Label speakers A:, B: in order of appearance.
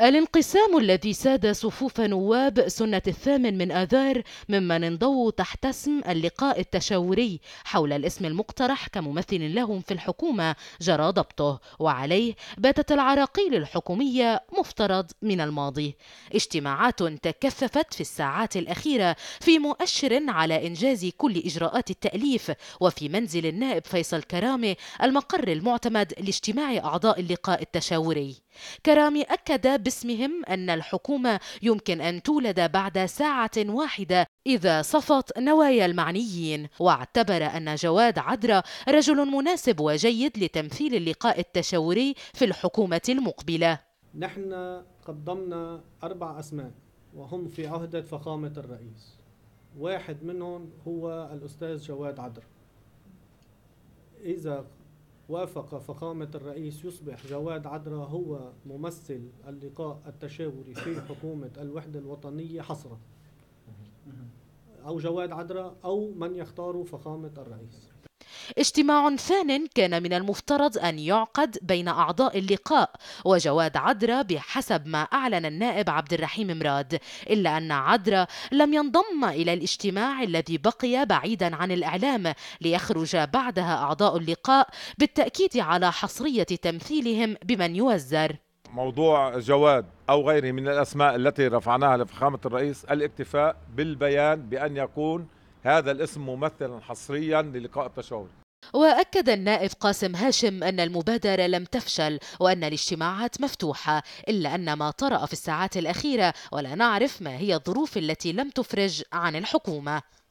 A: الانقسام الذي ساد صفوف نواب سنة الثامن من آذار ممن انضووا تحت اسم اللقاء التشاوري حول الاسم المقترح كممثل لهم في الحكومة جرى ضبطه وعليه باتت العراقيل الحكومية مفترض من الماضي اجتماعات تكثفت في الساعات الأخيرة في مؤشر على إنجاز كل إجراءات التأليف وفي منزل النائب فيصل كرامة المقر المعتمد لاجتماع أعضاء اللقاء التشاوري كرامي أكد باسمهم أن الحكومة يمكن أن تولد بعد ساعة واحدة إذا صفت نوايا المعنيين واعتبر أن جواد عدرا رجل مناسب وجيد لتمثيل اللقاء التشاوري في الحكومة المقبلة
B: نحن قدمنا أربع أسماء وهم في عهدة فخامة الرئيس واحد منهم هو الأستاذ جواد عدرا إذا وافق فخامة الرئيس يصبح جواد عدرا هو ممثل اللقاء التشاوري في حكومة الوحدة الوطنية حصرا أو جواد عدرا أو من يختاره فخامة الرئيس
A: اجتماع ثان كان من المفترض أن يعقد بين أعضاء اللقاء وجواد عدرا بحسب ما أعلن النائب عبد الرحيم مراد إلا أن عدرا لم ينضم إلى الاجتماع الذي بقي بعيدا عن الإعلام ليخرج بعدها أعضاء اللقاء بالتأكيد على حصرية تمثيلهم بمن يوزر
C: موضوع جواد أو غيره من الأسماء التي رفعناها لفخامة الرئيس الاكتفاء بالبيان بأن يكون هذا الاسم ممثلا حصريا للقاء التشاور
A: واكد النائب قاسم هاشم ان المبادره لم تفشل وان الاجتماعات مفتوحه الا ان ما طرا في الساعات الاخيره ولا نعرف ما هي الظروف التي لم تفرج عن الحكومه